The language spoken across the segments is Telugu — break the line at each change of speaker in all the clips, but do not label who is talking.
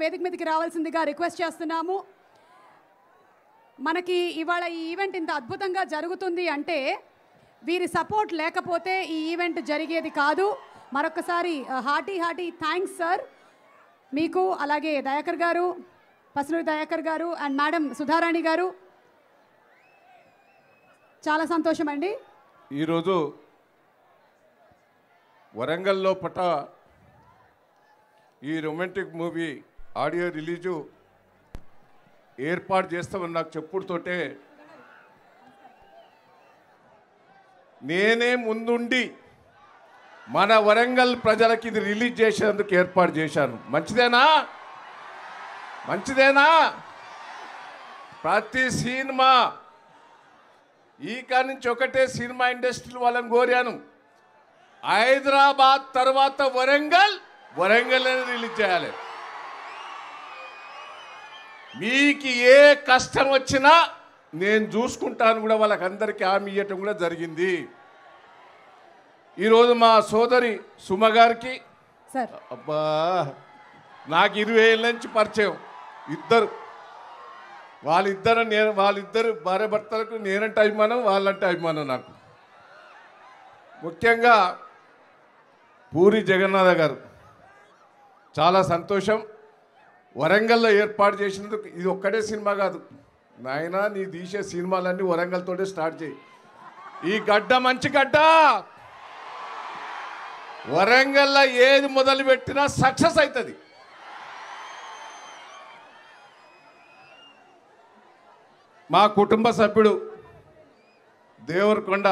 వేదిక మీదకి రావాల్సిందిగా రిక్వెస్ట్ చేస్తున్నాము మనకి ఇవాళ ఈ ఈవెంట్ ఇంత అద్భుతంగా జరుగుతుంది అంటే వీరి సపోర్ట్ లేకపోతే ఈ ఈవెంట్ జరిగేది కాదు మరొకసారి హార్టీ హార్టీ థ్యాంక్స్ సార్ మీకు అలాగే దయాకర్ గారు పసునూరి దయాకర్ గారు అండ్ మేడం సుధారాణి గారు చాలా సంతోషం అండి
ఈరోజు వరంగల్లో పట ఈ రొమాంటిక్ మూవీ ఆడియో రిలీజు ఏర్పాటు చేస్తామని నాకు చెప్పుడుతోటే నేనే ముందుండి మన వరంగల్ ప్రజలకి ఇది రిలీజ్ చేసేందుకు ఏర్పాటు చేశాను మంచిదేనా మంచిదేనా ప్రతి సినిమా ఈ నుంచి ఒకటే సినిమా ఇండస్ట్రీ వాళ్ళని కోరాను హైదరాబాద్ తర్వాత వరంగల్ వరంగల్ రిలీజ్ చేయాలి మీకు ఏ కష్టం వచ్చినా నేను చూసుకుంటాను కూడా వాళ్ళకందరికీ హామీ ఇవ్వటం కూడా జరిగింది ఈరోజు మా సోదరి సుమ గారికి అబ్బా నాకు ఇరవై ఏళ్ళ నుంచి పరిచయం ఇద్దరు వాళ్ళిద్దరు నేను వాళ్ళిద్దరు భార్య భర్తలకు నేనంటే అభిమానం వాళ్ళంటే అభిమానం నాకు ముఖ్యంగా పూరి జగన్నాథ గారు చాలా సంతోషం వరంగల్లో ఏర్పాటు చేసినందుకు ఇది ఒక్కడే సినిమా కాదు నాయన నీ తీసే సినిమాలన్నీ వరంగల్తోటే స్టార్ట్ చేయి ఈ గడ్డ మంచి గడ్డ వరంగల్లో ఏది మొదలు పెట్టినా సక్సెస్ అవుతుంది మా కుటుంబ సభ్యుడు దేవరకొండ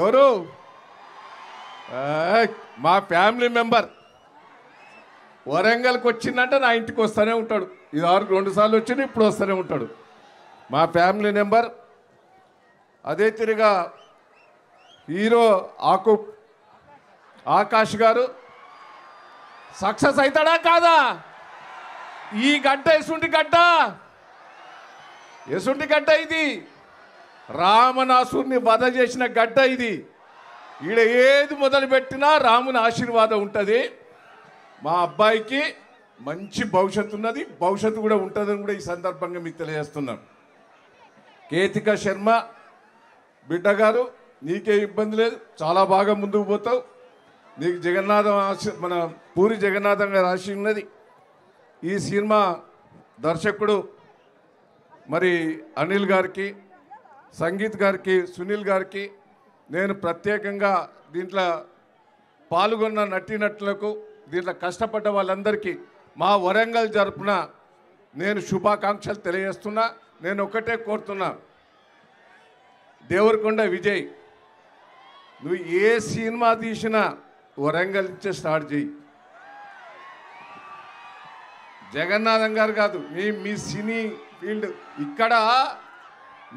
ఎవరు మా ఫ్యామిలీ మెంబర్ వరంగల్కి వచ్చిందంటే నా ఇంటికి వస్తూనే ఉంటాడు ఇది ఆరు రెండు సార్లు వచ్చింది ఇప్పుడు వస్తూనే ఉంటాడు మా ఫ్యామిలీ నెంబర్ అదే తిరిగా హీరో ఆకు ఆకాష్ గారు సక్సెస్ అవుతాడా కాదా ఈ గడ్డ ఎసుంటి గడ్డ ఎసుంటి గడ్డ ఇది రామనాసుని వధ చేసిన గడ్డ ఇది ఈడ ఏది మొదలుపెట్టినా రాముని ఆశీర్వాదం ఉంటుంది మా అబ్బాయికి మంచి భవిష్యత్తు ఉన్నది భవిష్యత్తు కూడా ఉంటుందని కూడా ఈ సందర్భంగా మీకు తెలియజేస్తున్నాను కేతిక శర్మ బిడ్డ గారు నీకే ఇబ్బంది లేదు చాలా బాగా ముందుకు పోతావు నీకు జగన్నాథం ఆశ మన పూరి జగన్నాథం గారు ఆశ ఉన్నది ఈ సినిమా దర్శకుడు మరి అనిల్ గారికి సంగీత్ గారికి సునీల్ గారికి నేను ప్రత్యేకంగా దీంట్లో పాల్గొన్న నటీనటులకు దీంట్లో కష్టపడ్డ వాళ్ళందరికీ మా వరంగల్ జరుపున నేను శుభాకాంక్షలు తెలియజేస్తున్నా నేను ఒకటే కోరుతున్నా దేవరకొండ విజయ్ నువ్వు ఏ సినిమా తీసినా వరంగల్ ఇచ్చే స్టార్ట్ చేయి జగన్నాథం గారు కాదు మీ మీ సినీ ఫీల్డ్ ఇక్కడ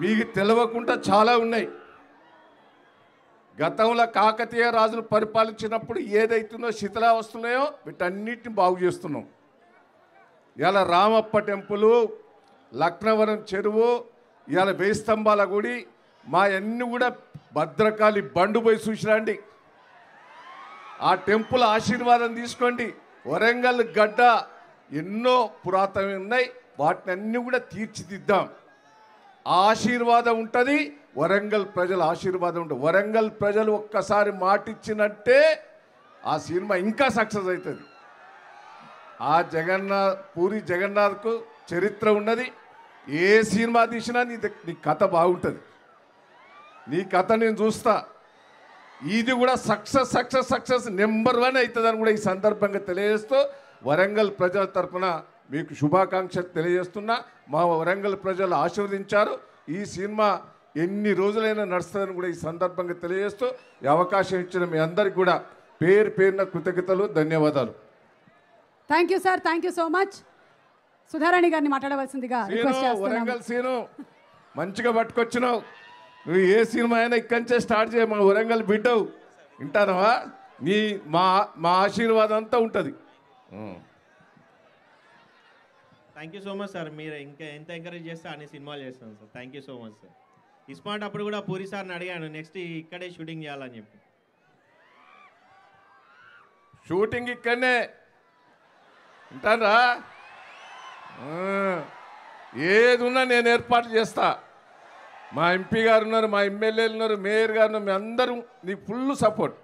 మీకు తెలియకుండా చాలా ఉన్నాయి గతంలో కాకతీయ రాజులు పరిపాలించినప్పుడు ఏదైతుందో శిథిలావస్తున్నాయో వీటన్నిటిని బాగు చేస్తున్నాం ఇలా రామప్ప టెంపులు లక్నవరం చెరువు ఇలా వెయ్యి స్తంభాల గుడి మా అన్ని కూడా భద్రకాళి బండు పోయి చూసిరండి ఆ టెంపుల్ ఆశీర్వాదం తీసుకోండి వరంగల్ గడ్డ ఎన్నో పురాతనవి ఉన్నాయి వాటిని అన్నీ కూడా తీర్చిదిద్దాం ఆశీర్వాదం ఉంటుంది వరంగల్ ప్రజల ఆశీర్వాదం ఉంటుంది వరంగల్ ప్రజలు ఒక్కసారి మాటిచ్చినట్టే ఆ సినిమా ఇంకా సక్సెస్ అవుతుంది ఆ జగన్నాథ్ పూరి జగన్నాథ్కు చరిత్ర ఉన్నది ఏ సినిమా తీసినా నీ నీ కథ బాగుంటుంది నీ కథ నేను చూస్తా ఇది కూడా success success success number one అవుతుందని కూడా ఈ సందర్భంగా తెలియజేస్తూ వరంగల్ ప్రజల తరఫున మీకు శుభాకాంక్షలు తెలియజేస్తున్నా మా వరంగల్ ప్రజలు ఆశీర్వదించారు ఈ సినిమా ఎన్ని రోజులైనా నడుస్తుందని కూడా ఈ సందర్భంగా తెలియజేస్తూ అవకాశం ఇచ్చిన మీ అందరికి కూడా పేరు పేరున కృతజ్ఞతలు ధన్యవాదాలు
thank you sir thank you so much Sudharani గారిని మాట్లాడవలసిందిగా వరంగల్
సీను మంచిగా పట్టుకొచ్చినావు నువ్వు ఏ సినిమా అయినా ఇక్కడి నుంచే స్టార్ట్ చేయ మా వరంగల్ బిడ్డవు వింటానవా నీ మా మా ఆశీర్వాదం అంతా ఉంటుంది thank you so much sir మీరు ఇంకా ఎంత ఎంకరేజ్ చేస్తే అన్ని సినిమాలు చేస్తాను sir thank you so much sir iSmart అప్పుడు కూడా పూరి సార్ని అడిగాను నెక్స్ట్ ఇక్కడే షూటింగ్ చేయాలని చెప్పి షూటింగ్ ఇక్కడనే ఉంటారా ఏది ఉన్నా నేను ఏర్పాటు చేస్తా మా
ఎంపీ గారు ఉన్నారు మా ఎమ్మెల్యేలు ఉన్నారు మేయర్ గారు ఉన్నారు మీ అందరూ నీకు ఫుల్ సపోర్ట్